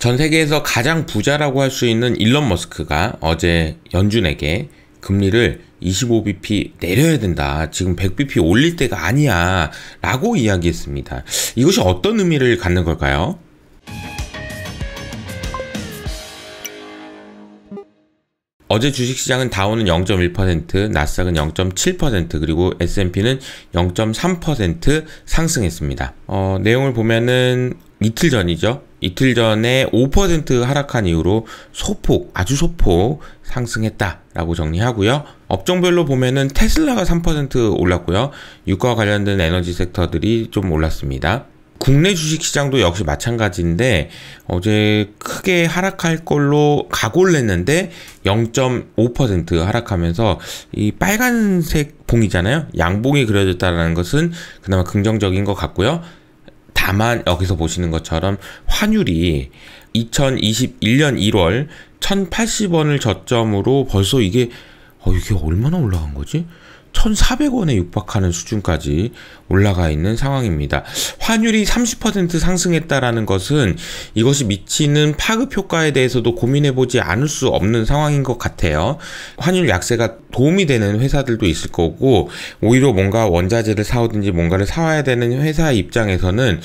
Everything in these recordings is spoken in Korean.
전 세계에서 가장 부자라고 할 수 있는 일론 머스크가 어제 연준에게 금리를 25bp 내려야 된다. 지금 100bp 올릴 때가 아니야. 라고 이야기했습니다. 이것이 어떤 의미를 갖는 걸까요? 어제 주식시장은 다운은 0.1%, 나스닥은 0.7%, 그리고 S&P는 0.3% 상승했습니다. 어, 내용을 보면은 이틀 전이죠. 이틀 전에 5% 하락한 이후로 소폭, 아주 소폭 상승했다라고 정리하고요. 업종별로 보면은 테슬라가 3% 올랐고요. 유가와 관련된 에너지 섹터들이 좀 올랐습니다. 국내 주식시장도 역시 마찬가지인데 어제 크게 하락할 걸로 각오를 했는데 0.5% 하락하면서 이 빨간색 봉이잖아요. 양봉이 그려졌다는 것은 그나마 긍정적인 것 같고요. 다만 여기서 보시는 것처럼 환율이 2021년 1월 1080원을 저점으로 벌써 이게 어, 이게 얼마나 올라간 거지? 1,400원에 육박하는 수준까지 올라가 있는 상황입니다. 환율이 30% 상승했다라는 것은 이것이 미치는 파급 효과에 대해서도 고민해 보지 않을 수 없는 상황인 것 같아요. 환율 약세가 도움이 되는 회사들도 있을 거고 오히려 뭔가 원자재를 사오든지 뭔가를 사와야 되는 회사 입장에서는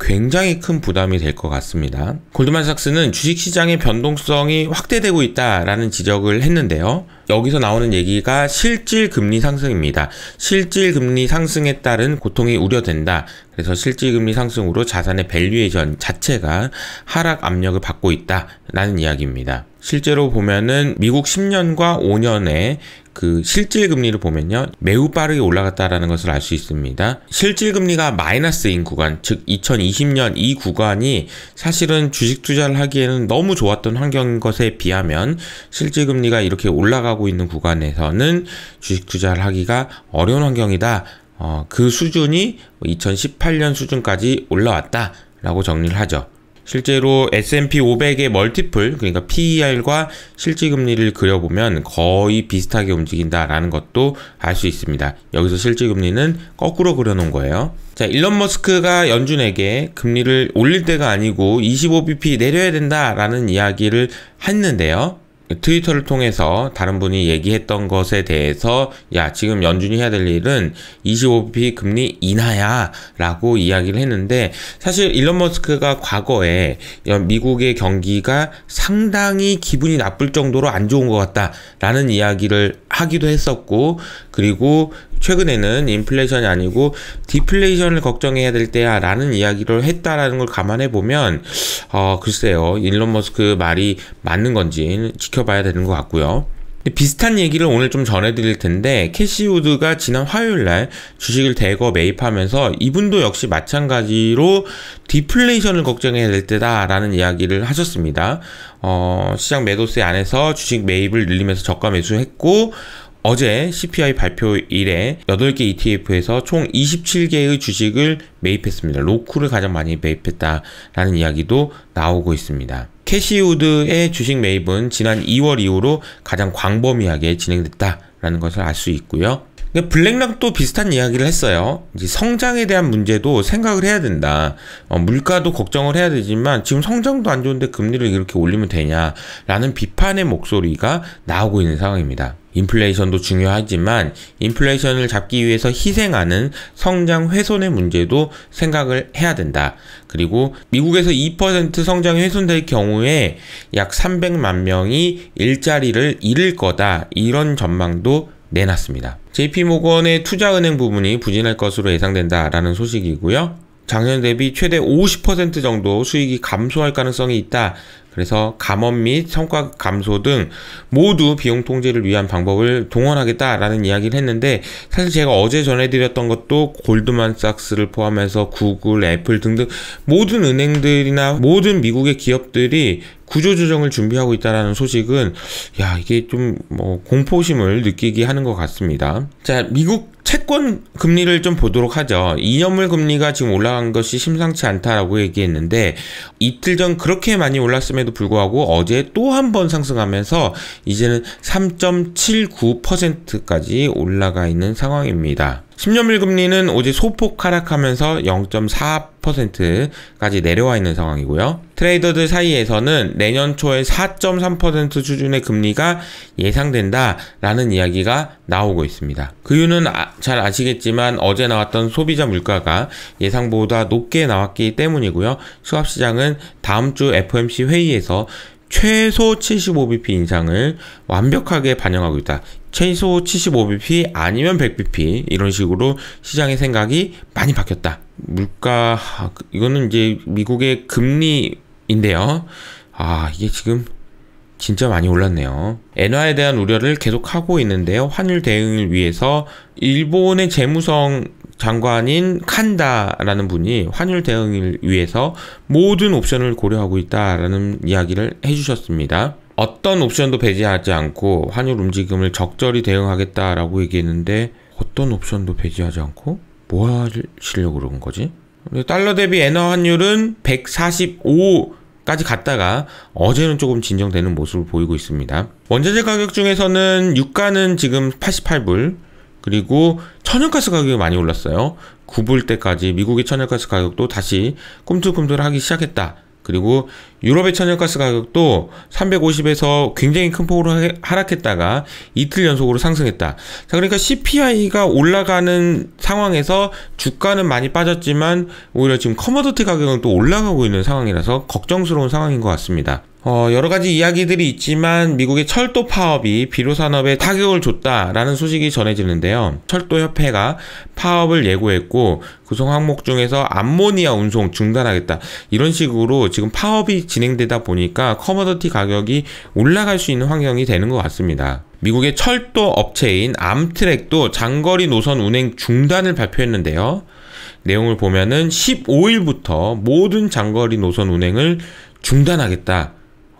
굉장히 큰 부담이 될 것 같습니다. 골드만삭스는 주식시장의 변동성이 확대되고 있다라는 지적을 했는데요. 여기서 나오는 얘기가 실질 금리 상승입니다. 실질 금리 상승에 따른 고통이 우려된다. 그래서 실질 금리 상승으로 자산의 밸류에이션 자체가 하락 압력을 받고 있다라는 이야기입니다. 실제로 보면은 미국 10년과 5년의 그 실질 금리를 보면요. 매우 빠르게 올라갔다라는 것을 알 수 있습니다. 실질 금리가 마이너스인 구간, 즉 2020년 이 구간이 사실은 주식 투자를 하기에는 너무 좋았던 환경인 것에 비하면 실질 금리가 이렇게 올라가고 있는 구간에서는 주식 투자를 하기가 어려운 환경이다. 어, 그 수준이 2018년 수준까지 올라왔다라고 정리를 하죠. 실제로 S&P 500의 멀티플 그러니까 PER과 실질 금리를 그려보면 거의 비슷하게 움직인다라는 것도 알 수 있습니다. 여기서 실질 금리는 거꾸로 그려놓은 거예요. 자, 일론 머스크가 연준에게 금리를 올릴 때가 아니고 25bp 내려야 된다라는 이야기를 했는데요. 트위터를 통해서 다른 분이 얘기했던 것에 대해서 야 지금 연준이 해야 될 일은 25p 금리 인하야 라고 이야기를 했는데 사실 일론 머스크가 과거에 미국의 경기가 상당히 기분이 나쁠 정도로 안 좋은 것 같다 라는 이야기를 하기도 했었고 그리고 최근에는 인플레이션이 아니고 디플레이션을 걱정해야 될 때야라는 이야기를 했다라는 걸 감안해 보면 어 글쎄요 일론 머스크 말이 맞는 건지 지켜봐야 되는 것 같고요. 비슷한 얘기를 오늘 좀 전해드릴 텐데 캐시우드가 지난 화요일날 주식을 대거 매입하면서 이분도 역시 마찬가지로 디플레이션을 걱정해야 될 때다라는 이야기를 하셨습니다. 어, 시장 매도세 안에서 주식 매입을 늘리면서 저가 매수했고 어제 CPI 발표 일에 8개 ETF에서 총 27개의 주식을 매입했습니다. 로쿠를 가장 많이 매입했다라는 이야기도 나오고 있습니다. 캐시우드의 주식 매입은 지난 2월 이후로 가장 광범위하게 진행됐다라는 것을 알 수 있고요. 블랙락 도 비슷한 이야기를 했어요. 성장에 대한 문제도 생각을 해야 된다. 어, 물가도 걱정을 해야 되지만 지금 성장도 안 좋은데 금리를 이렇게 올리면 되냐라는 비판의 목소리가 나오고 있는 상황입니다. 인플레이션도 중요하지만 인플레이션을 잡기 위해서 희생하는 성장 훼손의 문제도 생각을 해야 된다. 그리고 미국에서 2% 성장이 훼손될 경우에 약 300만 명이 일자리를 잃을 거다. 이런 전망도 내놨습니다. JP모건의 투자은행 부분이 부진할 것으로 예상된다라는 소식이고요. 작년 대비 최대 50% 정도 수익이 감소할 가능성이 있다. 그래서 감원 및 성과 감소 등 모두 비용 통제를 위한 방법을 동원하겠다라는 이야기를 했는데 사실 제가 어제 전해드렸던 것도 골드만삭스를 포함해서 구글, 애플 등등 모든 은행들이나 모든 미국의 기업들이 구조조정을 준비하고 있다라는 소식은 야 이게 좀 뭐 공포심을 느끼게 하는 것 같습니다. 자 미국 채권 금리를 좀 보도록 하죠. 이년물 금리가 지금 올라간 것이 심상치 않다라고 얘기했는데 이틀 전 그렇게 많이 올랐음에도 불구하고 어제 또 한 번 상승하면서 이제는 3.79%까지 올라가 있는 상황입니다. 10년밀 금리는 오직 소폭 하락하면서 0.4%까지 내려와 있는 상황이고요. 트레이더들 사이에서는 내년 초에 4.3% 수준의 금리가 예상된다라는 이야기가 나오고 있습니다. 그 이유는 아, 잘 아시겠지만 어제 나왔던 소비자 물가가 예상보다 높게 나왔기 때문이고요. 수합시장은 다음 주 FOMC 회의에서 최소 75bp 인상을 완벽하게 반영하고 있다. 최소 75bp 아니면 100bp 이런 식으로 시장의 생각이 많이 바뀌었다. 물가 이거는 이제 미국의 금리인데요. 아 이게 지금 진짜 많이 올랐네요. 엔화에 대한 우려를 계속 하고 있는데요. 환율 대응을 위해서 일본의 재무성 장관인 칸다라는 분이 환율 대응을 위해서 모든 옵션을 고려하고 있다라는 이야기를 해주셨습니다. 어떤 옵션도 배제하지 않고 환율 움직임을 적절히 대응하겠다라고 얘기했는데 어떤 옵션도 배제하지 않고 뭐 하시려고 그런 거지? 달러 대비 엔화 환율은 145까지 갔다가 어제는 조금 진정되는 모습을 보이고 있습니다. 원자재 가격 중에서는 유가는 지금 88불, 그리고 천연가스 가격이 많이 올랐어요. 9불 때까지 미국의 천연가스 가격도 다시 꿈틀꿈틀하기 시작했다. 그리고 유럽의 천연가스 가격도 350에서 굉장히 큰 폭으로 하락했다가 이틀 연속으로 상승했다. 자, 그러니까 CPI가 올라가는 상황에서 주가는 많이 빠졌지만 오히려 지금 커머더티 가격은 또 올라가고 있는 상황이라서 걱정스러운 상황인 것 같습니다. 어, 여러 가지 이야기들이 있지만 미국의 철도 파업이 비료 산업에 타격을 줬다라는 소식이 전해지는데요. 철도협회가 파업을 예고했고 구성 항목 중에서 암모니아 운송 중단하겠다 이런 식으로 지금 파업이 진행되다 보니까 커머더티 가격이 올라갈 수 있는 환경이 되는 것 같습니다. 미국의 철도 업체인 암트랙도 장거리 노선 운행 중단을 발표했는데요. 내용을 보면은 15일부터 모든 장거리 노선 운행을 중단하겠다.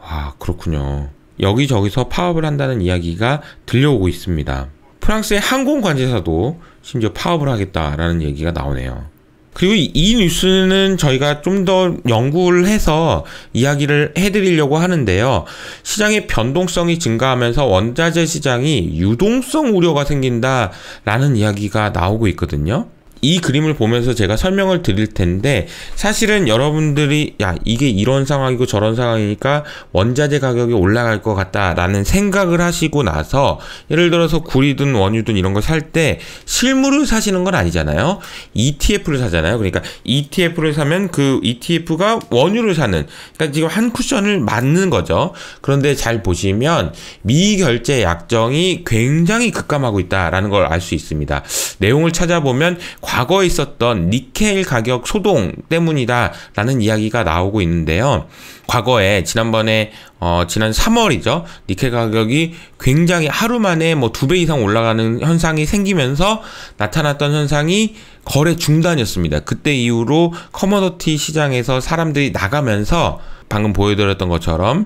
와, 그렇군요. 여기저기서 파업을 한다는 이야기가 들려오고 있습니다. 프랑스의 항공 관제사도 심지어 파업을 하겠다라는 얘기가 나오네요. 그리고 이, 이 뉴스는 저희가 좀 더 연구를 해서 이야기를 해드리려고 하는데요. 시장의 변동성이 증가하면서 원자재 시장이 유동성 우려가 생긴다라는 이야기가 나오고 있거든요. 이 그림을 보면서 제가 설명을 드릴 텐데 사실은 여러분들이 야 이게 이런 상황이고 저런 상황이니까 원자재 가격이 올라갈 것 같다라는 생각을 하시고 나서 예를 들어서 구리든 원유든 이런 걸 살 때 실물을 사시는 건 아니잖아요 ETF를 사잖아요 그러니까 ETF를 사면 그 ETF가 원유를 사는 그러니까 지금 한 쿠션을 맞는 거죠 그런데 잘 보시면 미결제 약정이 굉장히 급감하고 있다라는 걸 알 수 있습니다 내용을 찾아보면 과거에 있었던 니켈 가격 소동 때문이다라는 이야기가 나오고 있는데요. 과거에 지난번에 어, 지난 3월이죠. 니켈 가격이 굉장히 하루 만에 뭐 두 배 이상 올라가는 현상이 생기면서 나타났던 현상이 거래 중단이었습니다. 그때 이후로 커머더티 시장에서 사람들이 나가면서 방금 보여드렸던 것처럼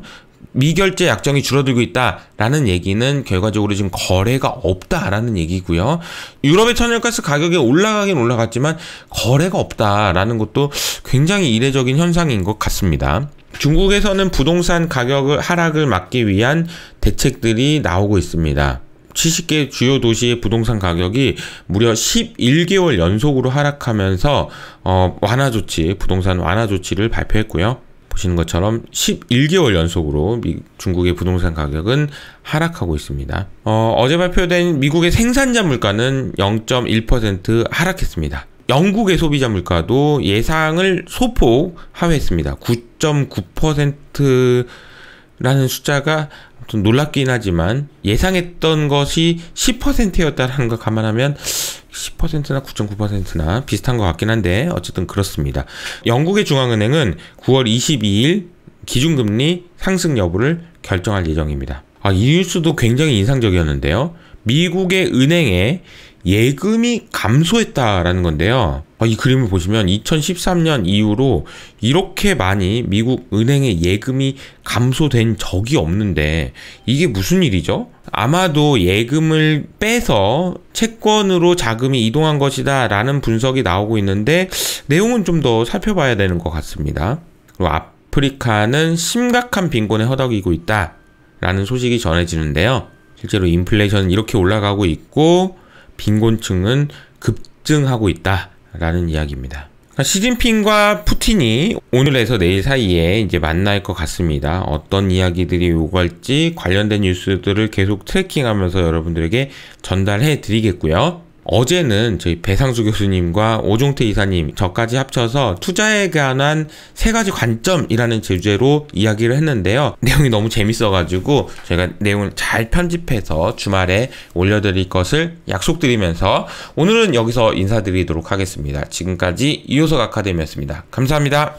미결제 약정이 줄어들고 있다라는 얘기는 결과적으로 지금 거래가 없다라는 얘기고요. 유럽의 천연가스 가격이 올라가긴 올라갔지만 거래가 없다라는 것도 굉장히 이례적인 현상인 것 같습니다. 중국에서는 부동산 가격을 하락을 막기 위한 대책들이 나오고 있습니다. 70개 주요 도시의 부동산 가격이 무려 11개월 연속으로 하락하면서 어, 완화 조치, 부동산 완화 조치를 발표했고요. 보시는 것처럼 11개월 연속으로 미, 중국의 부동산 가격은 하락하고 있습니다. 어, 제 발표된 미국의 생산자 물가는 0.1% 하락했습니다. 영국의 소비자 물가도 예상을 소폭 하회했습니다. 9.9%라는 숫자가 좀 놀랍긴 하지만 예상했던 것이 10%였다라는 걸 감안하면 10%나 9.9%나 비슷한 것 같긴 한데 어쨌든 그렇습니다. 영국의 중앙은행은 9월 22일 기준금리 상승 여부를 결정할 예정입니다. 아, 이 뉴스도 굉장히 인상적이었는데요. 미국의 은행에 예금이 감소했다라는 건데요. 아, 이 그림을 보시면 2013년 이후로 이렇게 많이 미국 은행의 예금이 감소된 적이 없는데 이게 무슨 일이죠? 아마도 예금을 빼서 채권으로 자금이 이동한 것이다 라는 분석이 나오고 있는데 내용은 좀 더 살펴봐야 되는 것 같습니다. 그리고 아프리카는 심각한 빈곤에 허덕이고 있다 라는 소식이 전해지는데요. 실제로 인플레이션은 이렇게 올라가고 있고 빈곤층은 급증하고 있다 라는 이야기입니다. 그러니까 시진핑과 푸틴이 오늘에서 내일 사이에 이제 만날 것 같습니다. 어떤 이야기들이 오갈지 관련된 뉴스들을 계속 트래킹하면서 여러분들에게 전달해 드리겠고요. 어제는 저희 배상수 교수님과 오종태 이사님 저까지 합쳐서 투자에 관한 세 가지 관점이라는 주제로 이야기를 했는데요. 내용이 너무 재밌어가지고 제가 내용을 잘 편집해서 주말에 올려드릴 것을 약속드리면서 오늘은 여기서 인사드리도록 하겠습니다. 지금까지 이효석 아카데미였습니다. 감사합니다.